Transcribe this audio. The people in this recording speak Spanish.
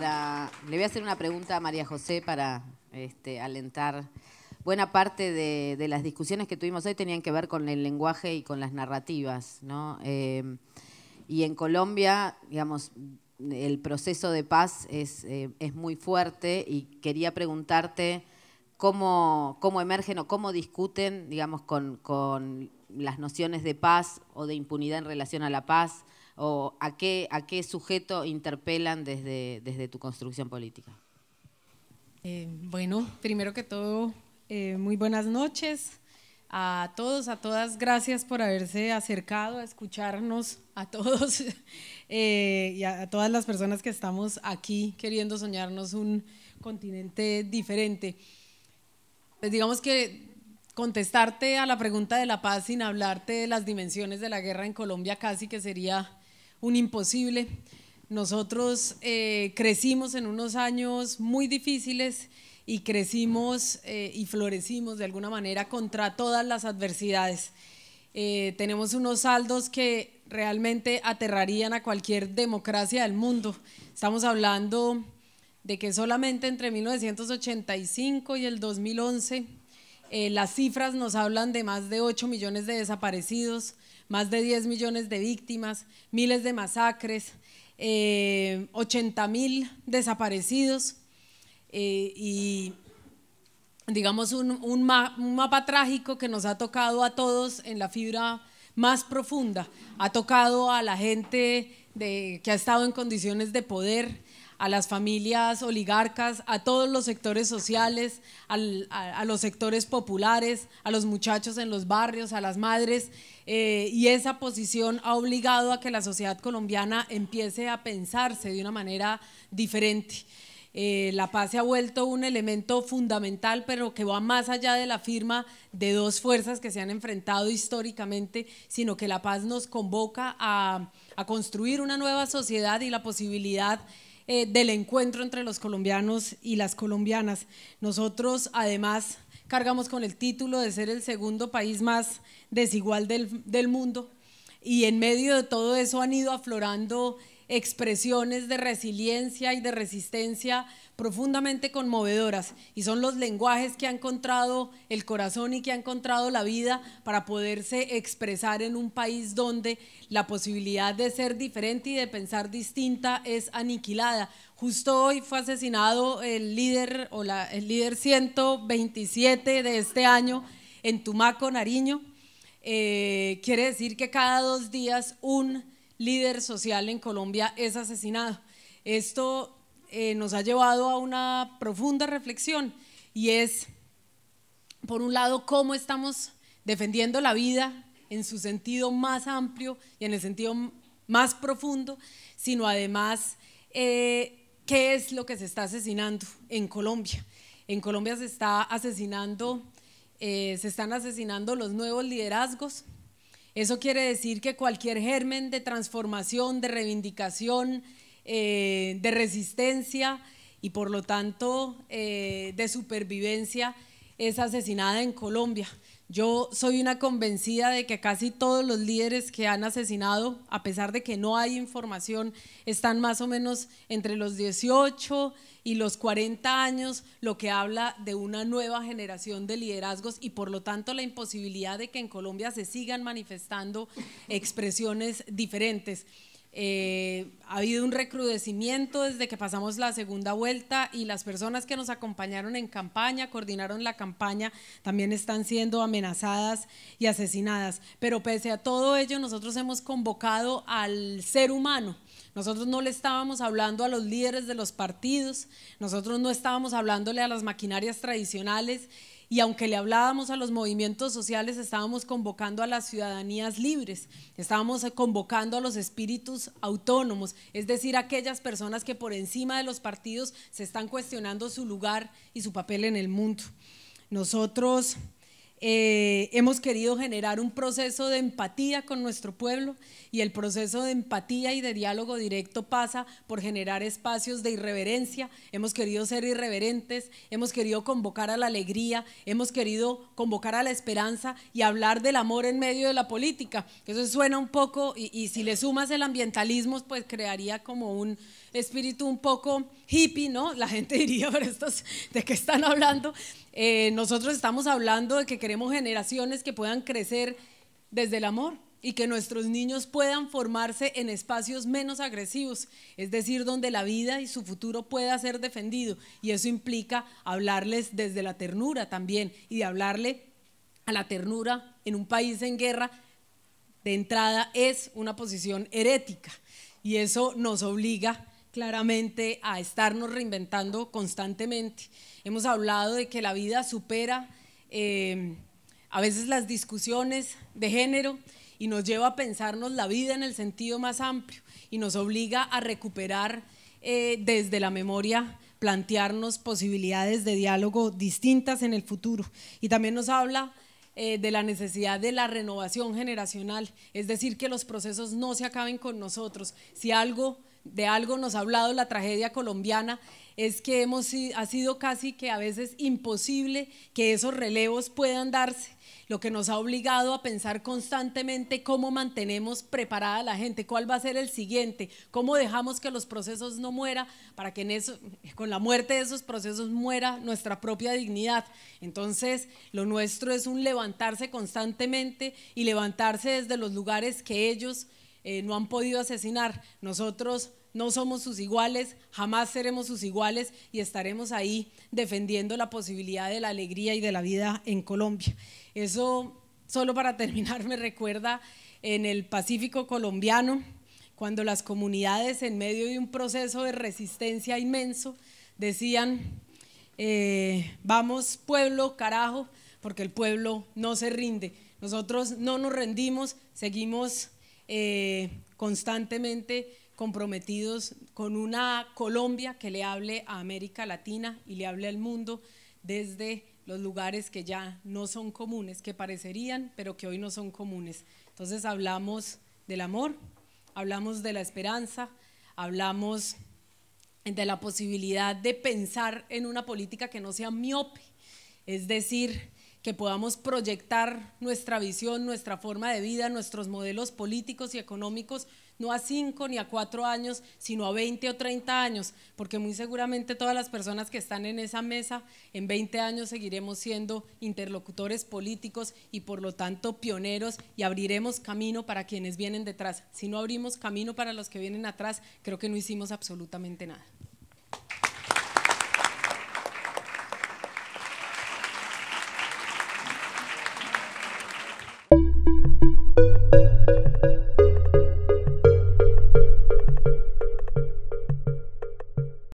Le voy a hacer una pregunta a María José para este, alentar. Buena parte de, las discusiones que tuvimos hoy tenían que ver con el lenguaje y con las narrativas, ¿no? Eh, y en Colombia, digamos, el proceso de paz es, eh, muy fuerte y quería preguntarte cómo, emergen o cómo discuten, digamos, con, con las nociones de paz o de impunidad en relación a la paz o a qué, a qué sujeto interpelan desde, desde tu construcción política? Eh, bueno, primero que todo, eh, muy buenas noches a todos, a todas, gracias por haberse acercado a escucharnos, a todos eh, y a, todas las personas que estamos aquí queriendo soñarnos un continente diferente. Pues digamos que contestarte a la pregunta de la paz sin hablarte de las dimensiones de la guerra en Colombia casi que sería un imposible. Nosotros eh, crecimos en unos años muy difíciles y crecimos eh, y florecimos de alguna manera contra todas las adversidades. Eh, tenemos unos saldos que realmente aterrarían a cualquier democracia del mundo. Estamos hablando de que solamente entre 1985 y el 2011 las cifras nos hablan de más de 8 millones de desaparecidos, más de 10 millones de víctimas, miles de masacres, 80 eh, mil desaparecidos eh, y digamos un, mapa trágico que nos ha tocado a todos en la fibra más profunda, ha tocado a la gente que ha estado en condiciones de poder, a las familias oligarcas, a todos los sectores sociales, a, los sectores populares, a los muchachos en los barrios, a las madres, eh, y esa posición ha obligado a que la sociedad colombiana empiece a pensarse de una manera diferente. Eh, la paz se ha vuelto un elemento fundamental, pero que va más allá de la firma de dos fuerzas que se han enfrentado históricamente, sino que la paz nos convoca a, a construir una nueva sociedad y la posibilidad eh, del encuentro entre los colombianos y las colombianas. Nosotros además cargamos con el título de ser el segundo país más desigual del, del mundo y en medio de todo eso han ido aflorando expresiones de resiliencia y de resistencia profundamente conmovedoras y son los lenguajes que ha encontrado el corazón y que ha encontrado la vida para poderse expresar en un país donde la posibilidad de ser diferente y de pensar distinta es aniquilada. Justo hoy fue asesinado el líder o el líder 127 de este año en Tumaco, Nariño. Eh, quiere decir que cada dos días un líder social en Colombia es asesinado. Esto eh, nos ha llevado a una profunda reflexión y es, por un lado, cómo estamos defendiendo la vida en su sentido más amplio y en el sentido más profundo, sino además eh, qué es lo que se está asesinando en Colombia. En Colombia se está asesinando, eh, se están asesinando los nuevos liderazgos, eso quiere decir que cualquier germen de transformación, de reivindicación, eh, de resistencia y por lo tanto eh, de supervivencia es asesinada en Colombia. Yo soy una convencida de que casi todos los líderes que han asesinado, a pesar de que no hay información, están más o menos entre los 18 y los 40 años, lo que habla de una nueva generación de liderazgos y por lo tanto la imposibilidad de que en Colombia se sigan manifestando expresiones diferentes. Eh, ha habido un recrudecimiento desde que pasamos la segunda vuelta y las personas que nos acompañaron en campaña, coordinaron la campaña, también están siendo amenazadas y asesinadas. Pero pese a todo ello, nosotros hemos convocado al ser humano. Nosotros no le estábamos hablando a los líderes de los partidos, nosotros no estábamos hablándole a las maquinarias tradicionales y aunque le hablábamos a los movimientos sociales, estábamos convocando a las ciudadanías libres, estábamos convocando a los espíritus autónomos, es decir, aquellas personas que por encima de los partidos se están cuestionando su lugar y su papel en el mundo. Nosotros eh, hemos querido generar un proceso de empatía con nuestro pueblo y el proceso de empatía y de diálogo directo pasa por generar espacios de irreverencia, hemos querido ser irreverentes, hemos querido convocar a la alegría, hemos querido convocar a la esperanza y hablar del amor en medio de la política. Eso suena un poco, y, si le sumas el ambientalismo, pues crearía como un espíritu un poco hippie, ¿no? La gente diría, pero estos, ¿de qué están hablando? Eh, nosotros estamos hablando de que queremos generaciones que puedan crecer desde el amor y que nuestros niños puedan formarse en espacios menos agresivos, es decir, donde la vida y su futuro pueda ser defendido. Y eso implica hablarles desde la ternura también y de hablarle a la ternura en un país en guerra de entrada es una posición herética y eso nos obliga claramente a estarnos reinventando constantemente. Hemos hablado de que la vida supera Em, a veces las discusiones de género y nos lleva a pensarnos la vida en el sentido más amplio y nos obliga a recuperar eh, desde la memoria plantearnos posibilidades de diálogo distintas en el futuro. Y también nos habla eh, de la necesidad de la renovación generacional, es decir, que los procesos no se acaben con nosotros. Si algo de algo nos ha hablado la tragedia colombiana, es que hemos, ha sido casi que a veces imposible que esos relevos puedan darse, lo que nos ha obligado a pensar constantemente cómo mantenemos preparada a la gente, cuál va a ser el siguiente, cómo dejamos que los procesos no muera, para que con la muerte de esos procesos muera nuestra propia dignidad. Entonces, lo nuestro es un levantarse constantemente y levantarse desde los lugares que ellos eh, no han podido asesinar. Nosotros no somos sus iguales, jamás seremos sus iguales y estaremos ahí defendiendo la posibilidad de la alegría y de la vida en Colombia. Eso, solo para terminar, me recuerda en el Pacífico colombiano, cuando las comunidades en medio de un proceso de resistencia inmenso decían, eh, vamos pueblo, carajo, porque el pueblo no se rinde. Nosotros no nos rendimos, seguimos eh, constantemente comprometidos con una Colombia que le hable a América Latina y le hable al mundo desde los lugares que ya no son comunes, que parecerían, pero que hoy no son comunes. Entonces hablamos del amor, hablamos de la esperanza, hablamos de la posibilidad de pensar en una política que no sea miope, es decir, que podamos proyectar nuestra visión, nuestra forma de vida, nuestros modelos políticos y económicos, no a cinco ni a cuatro años, sino a 20 o 30 años, porque muy seguramente todas las personas que están en esa mesa, en 20 años seguiremos siendo interlocutores políticos y por lo tanto pioneros y abriremos camino para quienes vienen detrás. Si no abrimos camino para los que vienen atrás, creo que no hicimos absolutamente nada.